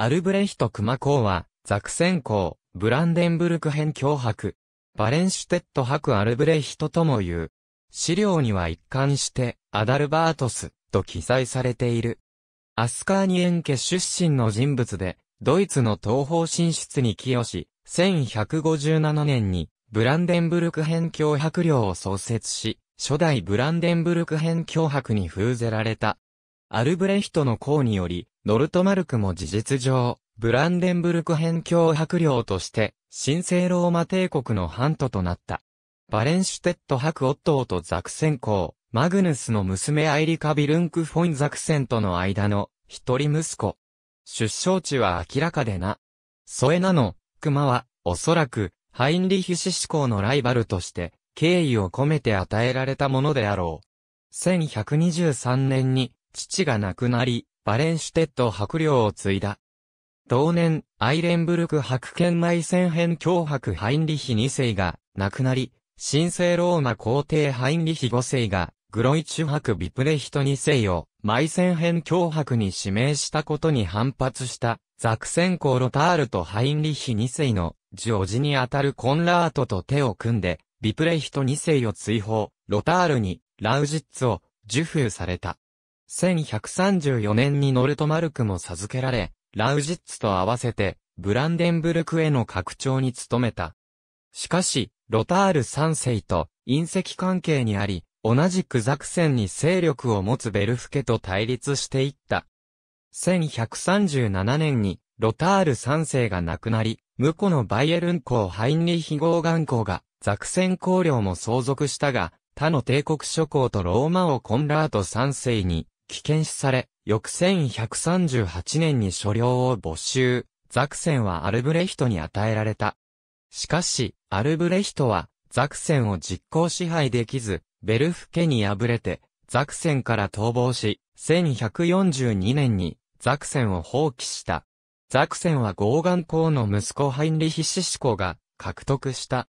アルブレヒト熊公は、ザクセン公、ブランデンブルク編脅迫、バレンシュテット伯アルブレヒトとも言う。資料には一貫して、アダルバートス、と記載されている。アスカーニエン家出身の人物で、ドイツの東方進出に寄与し、1157年に、ブランデンブルク編脅迫領を創設し、初代ブランデンブルク編脅迫に封ぜられた、アルブレヒトの功により、ノルトマルクも事実上、ブランデンブルク辺境白領として、神聖ローマ帝国の半島となった。バレンシュテット伯オットーとザクセン公、マグヌスの娘アイリカ・ビルンク・フォン・ザクセンとの間の一人息子。出生地は明らかでな。ソエナの、熊は、おそらく、ハインリヒシ志向のライバルとして、敬意を込めて与えられたものであろう。1123年に、父が亡くなり、バレンシュテッド白領を継いだ。同年、アイレンブルク白剣内戦編脅迫ハインリヒ2世が亡くなり、神聖ローマ皇帝ハインリヒ5世がグロイチュ博ビプレヒト2世を埋戦編脅迫に指名したことに反発したザクセンコ・ロタールとハインリヒ2世のジオジにあたるコンラートと手を組んでビプレヒト2世を追放、ロタールにラウジッツを受封された。1134年にノルトマルクも授けられ、ラウジッツと合わせて、ブランデンブルクへの拡張に努めた。しかし、ロタール3世と隕石関係にあり、同じくザクセンに勢力を持つベルフ家と対立していった。1137年に、ロタール3世が亡くなり、婿のバイエルン公ハインリヒ号岩公が、ザクセン公領も相続したが、他の帝国諸公とローマをコンラート3世に危険視され、翌1138年に所領を没収、ザクセンはアルブレヒトに与えられた。しかし、アルブレヒトは、ザクセンを実行支配できず、ベルフ家に敗れて、ザクセンから逃亡し、1142年に、ザクセンを放棄した。ザクセンはゴーガン公の息子ハインリヒ・シシコが獲得した。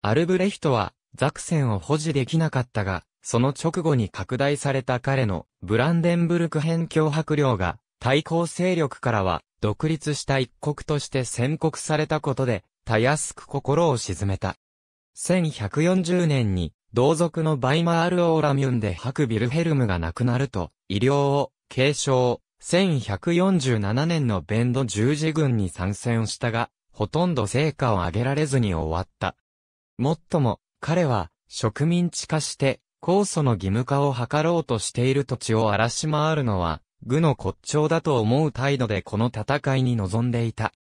アルブレヒトはザクセンを保持できなかったが、その直後に拡大された彼のブランデンブルク編脅迫領が対抗勢力からは独立した一国として宣告されたことで、たやすく心を沈めた。1140年に同族のバイマール・オーラミュンで白ビルヘルムが亡くなると、医療を継承、1147年のベンド十字軍に参戦したが、ほとんど成果を上げられずに終わった。もっとも、彼は植民地化して酵素の義務化を図ろうとしている土地を荒らし回るのは、愚の骨頂だと思う態度でこの戦いに臨んでいた。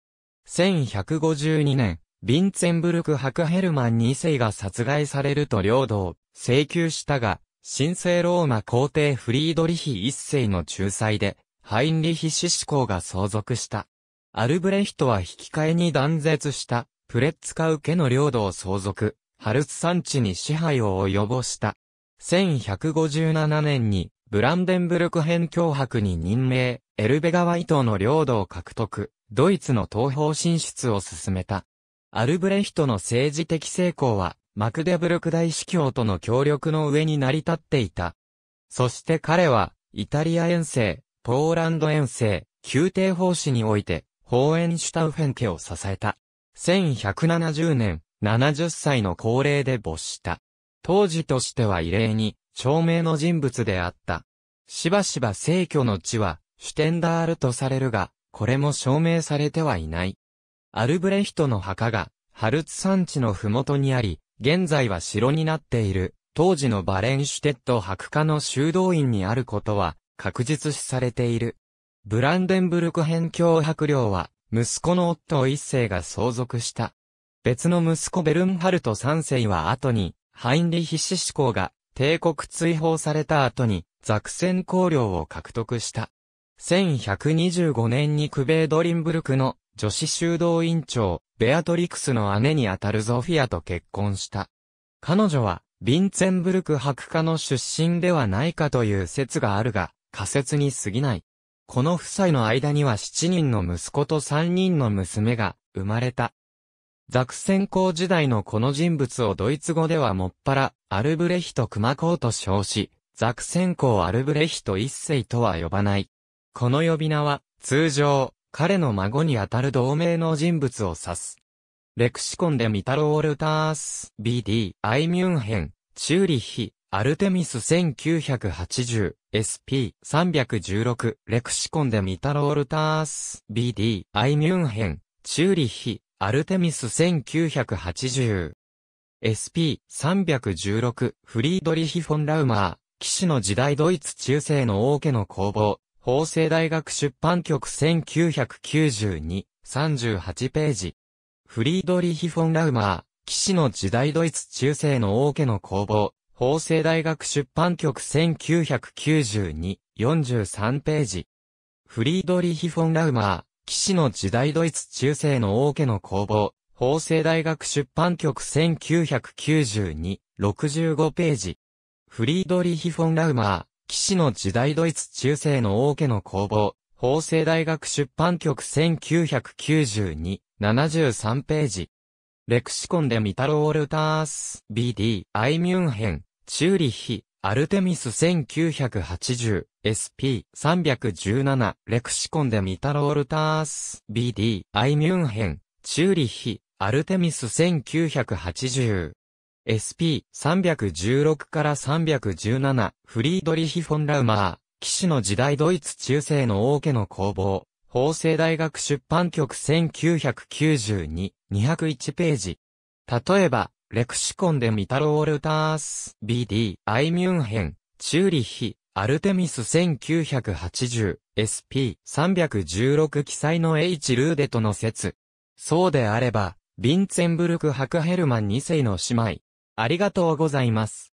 1152年、ヴィンツェンブルクク・ヘルマン2世が殺害されると領土を請求したが、神聖ローマ皇帝フリードリヒ1世の仲裁で、ハインリヒシシ公が相続した。アルブレヒトは引き換えに断絶した、プレッツカウ家の領土を相続、ハルツ山地に支配を及ぼした。1157年に、ブランデンブルク編脅迫に任命、エルベ川伊藤の領土を獲得、ドイツの東方進出を進めた。アルブレヒトの政治的成功は、マクデブルク大司教との協力の上に成り立っていた。そして彼は、イタリア遠征、ポーランド遠征、宮廷奉仕において、ホーエンシュタウフェン家を支えた。1170年、70歳の高齢で没した。当時としては異例に、証明の人物であった。しばしば聖居の地は、シュテンダールとされるが、これも証明されてはいない。アルブレヒトの墓が、ハルツ山地の麓にあり、現在は城になっている、当時のバレンシュテッド博家の修道院にあることは、確実視されている。ブランデンブルク辺境博領は、息子の夫一世が相続した。別の息子ベルンハルト三世は後に、ハインリヒシコ向が帝国追放された後にザクセン公領を獲得した。1125年にクベードリンブルクの女子修道院長、ベアトリクスの姉にあたるゾフィアと結婚した。彼女は、ヴィンツェンブルク博家の出身ではないかという説があるが、仮説に過ぎない。この夫妻の間には7人の息子と3人の娘が生まれた。ザクセン公時代のこの人物をドイツ語ではもっぱら、アルブレヒト熊公と称し、ザクセン公アルブレヒト一世とは呼ばない。この呼び名は、通常、彼の孫にあたる同名の人物を指す。レクシコンでミタロールタース、BD、アイミュンヘン、チューリヒ、アルテミス 1980SP316 レクシコンでミタロールタース BD アイミュンヘンチューリヒアルテミス1980。SP316 フリードリヒ・フォン・ラウマー、騎士の時代ドイツ中世の王家の工房、法政大学出版局1992、38ページ。フリードリヒ・フォン・ラウマー、騎士の時代ドイツ中世の王家の工房、法政大学出版局1992、43ページ。フリードリヒ・フォン・ラウマー、騎士の時代ドイツ中世の王家の工房、法政大学出版局1992、65ページ。フリードリヒ・フォン・ラウマー、騎士の時代ドイツ中世の王家の工房、法政大学出版局1992、73ページ。レクシコンでミタロールタース、BD、アイミュンヘン、チューリヒ、アルテミス 1980SP317 レクシコンでミタロールタース BD アイミュンヘンチューリヒアルテミス1980 SP316 から317フリードリヒ・フォン・ラウマー騎士の時代ドイツ中世の王家の工房法政大学出版局1992 201ページ例えばレクシコンでミタロールタース BD、アイミュンヘン、チューリヒ、アルテミス 1980SP316 記載の H ルーデとの説。そうであれば、ヴィンツェンブルク・ハクヘルマン2世の姉妹。ありがとうございます。